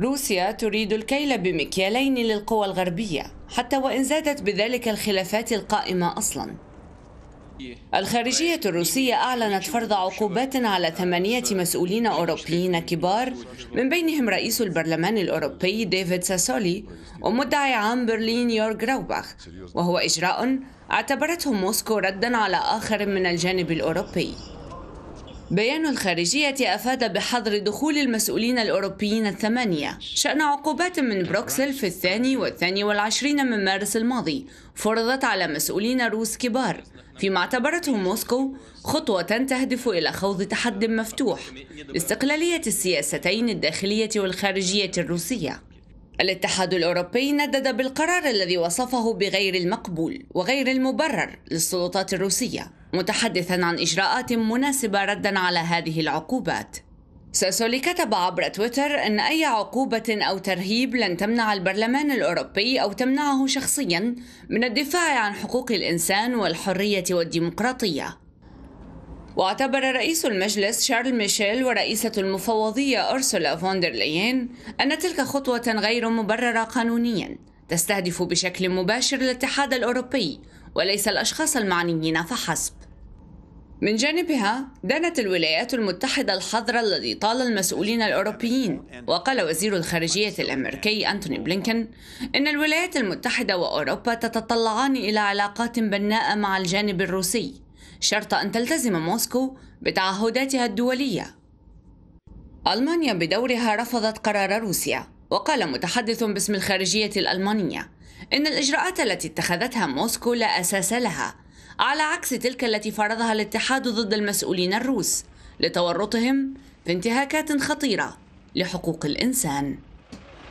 روسيا تريد الكيل بمكيالين للقوى الغربية حتى وإن زادت بذلك الخلافات القائمة أصلاً الخارجية الروسية أعلنت فرض عقوبات على ثمانية مسؤولين أوروبيين كبار من بينهم رئيس البرلمان الأوروبي ديفيد ساسولي ومدعي عام برلين يورغ روباخ وهو إجراء اعتبرته موسكو ردا على آخر من الجانب الأوروبي بيان الخارجية أفاد بحظر دخول المسؤولين الأوروبيين الثمانية شأن عقوبات من بروكسل في الثاني والثاني والعشرين من مارس الماضي فرضت على مسؤولين روس كبار فيما اعتبرته موسكو خطوة تهدف إلى خوض تحد مفتوح لاستقلالية السياستين الداخلية والخارجية الروسية الاتحاد الأوروبي ندد بالقرار الذي وصفه بغير المقبول وغير المبرر للسلطات الروسية متحدثا عن إجراءات مناسبة ردا على هذه العقوبات ساسولي كتب عبر تويتر أن أي عقوبة أو ترهيب لن تمنع البرلمان الأوروبي أو تمنعه شخصيا من الدفاع عن حقوق الإنسان والحرية والديمقراطية واعتبر رئيس المجلس شارل ميشيل ورئيسة المفوضية أرسولا فوندرليين أن تلك خطوة غير مبررة قانونيا تستهدف بشكل مباشر الاتحاد الأوروبي وليس الأشخاص المعنيين فحسب من جانبها دانت الولايات المتحدة الحظر الذي طال المسؤولين الأوروبيين وقال وزير الخارجية الأمريكي أنتوني بلينكن إن الولايات المتحدة وأوروبا تتطلعان إلى علاقات بناءة مع الجانب الروسي شرط أن تلتزم موسكو بتعهداتها الدولية ألمانيا بدورها رفضت قرار روسيا وقال متحدث باسم الخارجية الألمانية إن الإجراءات التي اتخذتها موسكو لا أساس لها على عكس تلك التي فرضها الاتحاد ضد المسؤولين الروس لتورطهم في انتهاكات خطيرة لحقوق الإنسان